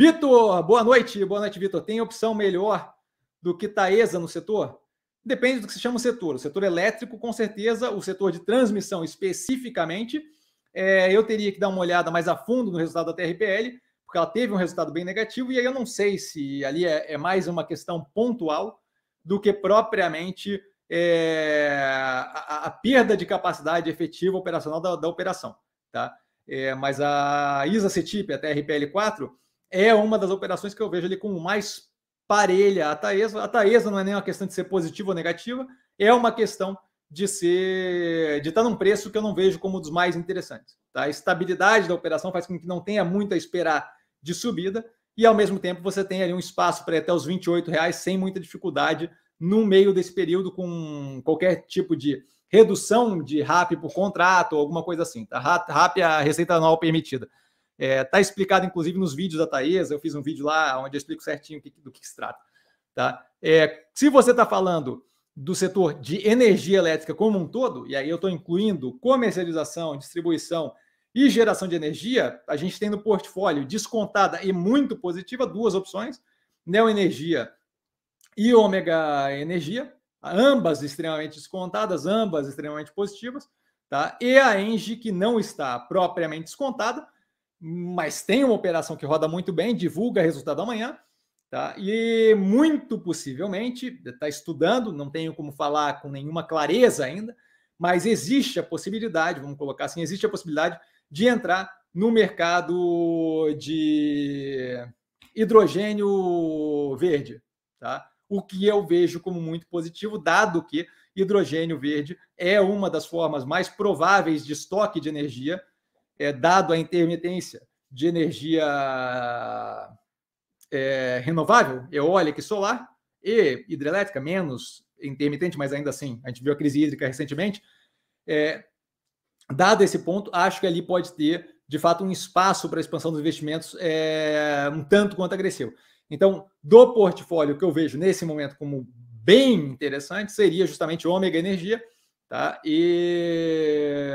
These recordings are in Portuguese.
Vitor, boa noite. Boa noite, Vitor. Tem opção melhor do que Taesa no setor? Depende do que se chama o setor. O setor elétrico, com certeza, o setor de transmissão especificamente. É, eu teria que dar uma olhada mais a fundo no resultado da TRPL, porque ela teve um resultado bem negativo, e aí eu não sei se ali é, é mais uma questão pontual do que propriamente é, a, a, perda de capacidade efetiva operacional da, da operação. Tá? É, mas a ISA CETIP, a TRPL 4, é uma das operações que eu vejo ali com mais parelha a Taesa. A Taesa não é nem uma questão de ser positiva ou negativa, é uma questão de ser de estar tá num preço que eu não vejo como um dos mais interessantes. Tá? A estabilidade da operação faz com que não tenha muito a esperar de subida e ao mesmo tempo você tem ali um espaço para ir até os 28 reais sem muita dificuldade no meio desse período com qualquer tipo de redução de RAP por contrato ou alguma coisa assim. Tá? RAP é a receita anual permitida. Está é, explicado, inclusive, nos vídeos da Thaís. Eu fiz um vídeo lá onde eu explico certinho do que, se trata. Tá? É, se você está falando do setor de energia elétrica como um todo, e aí eu estou incluindo comercialização, distribuição e geração de energia, a gente tem no portfólio descontada e muito positiva duas opções: Neo Energia e Ômega Energia, ambas extremamente descontadas, ambas extremamente positivas, tá? E a Engie que não está propriamente descontada, mas tem uma operação que roda muito bem, divulga resultado amanhã, tá? E muito possivelmente está estudando, não tenho como falar com nenhuma clareza ainda, mas existe a possibilidade, vamos colocar assim, existe a possibilidade de entrar no mercado de hidrogênio verde, tá? O que eu vejo como muito positivo, dado que hidrogênio verde é uma das formas mais prováveis de estoque de energia é, dado a intermitência de energia é, renovável, eólica e solar, e hidrelétrica, menos intermitente, mas ainda assim, a gente viu a crise hídrica recentemente. É, dado esse ponto, acho que ali pode ter, de fato, um espaço para a expansão dos investimentos é, um tanto quanto agressivo. Então, do portfólio que eu vejo nesse momento como bem interessante, seria justamente ômega energia tá? e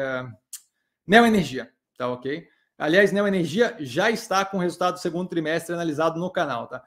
neo energia tá ok? Aliás, Neo Energia já está com o resultado do segundo trimestre analisado no canal, tá?